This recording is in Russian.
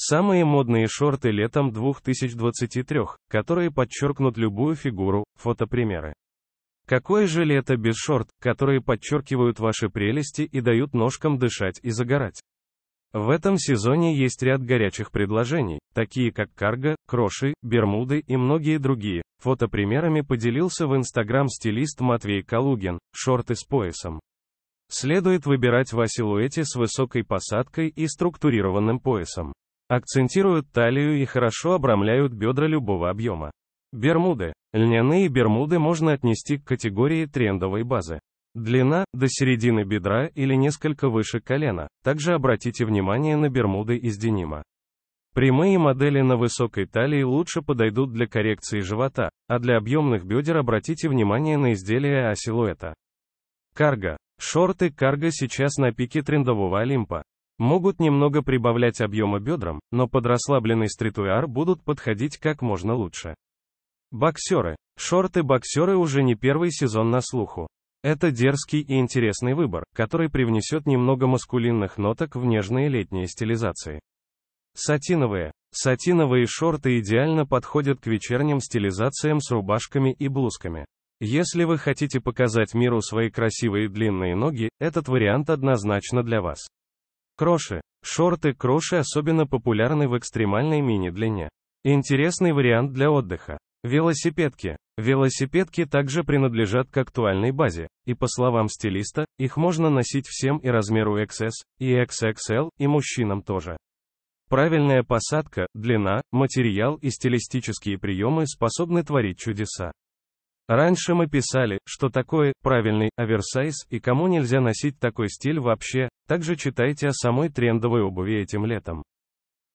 Самые модные шорты летом 2023, которые подчеркнут любую фигуру, фотопримеры. Какое же лето без шорт, которые подчеркивают ваши прелести и дают ножкам дышать и загорать? В этом сезоне есть ряд горячих предложений, такие как карго, кроши, бермуды и многие другие. Фотопримерами поделился в Инстаграм стилист Матвей Калугин, шорты с поясом. Следует выбирать в силуэте с высокой посадкой и структурированным поясом акцентируют талию и хорошо обрамляют бедра любого объема. Бермуды. Льняные бермуды можно отнести к категории трендовой базы. Длина – до середины бедра или несколько выше колена. Также обратите внимание на бермуды из денима. Прямые модели на высокой талии лучше подойдут для коррекции живота, а для объемных бедер обратите внимание на изделия А-силуэта. Карго. Шорты карго сейчас на пике трендового Олимпа. Могут немного прибавлять объема бедрам, но под расслабленный стритуар будут подходить как можно лучше. Боксеры. Шорты-боксеры уже не первый сезон на слуху. Это дерзкий и интересный выбор, который привнесет немного маскулинных ноток в нежные летние стилизации. Сатиновые. Сатиновые шорты идеально подходят к вечерним стилизациям с рубашками и блузками. Если вы хотите показать миру свои красивые длинные ноги, этот вариант однозначно для вас. Кроши. Шорты кроши особенно популярны в экстремальной мини-длине. Интересный вариант для отдыха. Велосипедки. Велосипедки также принадлежат к актуальной базе, и по словам стилиста, их можно носить всем и размеру XS, и XXL, и мужчинам тоже. Правильная посадка, длина, материал и стилистические приемы способны творить чудеса. Раньше мы писали, что такое правильный оверсайз и кому нельзя носить такой стиль вообще. Также читайте о самой трендовой обуви этим летом.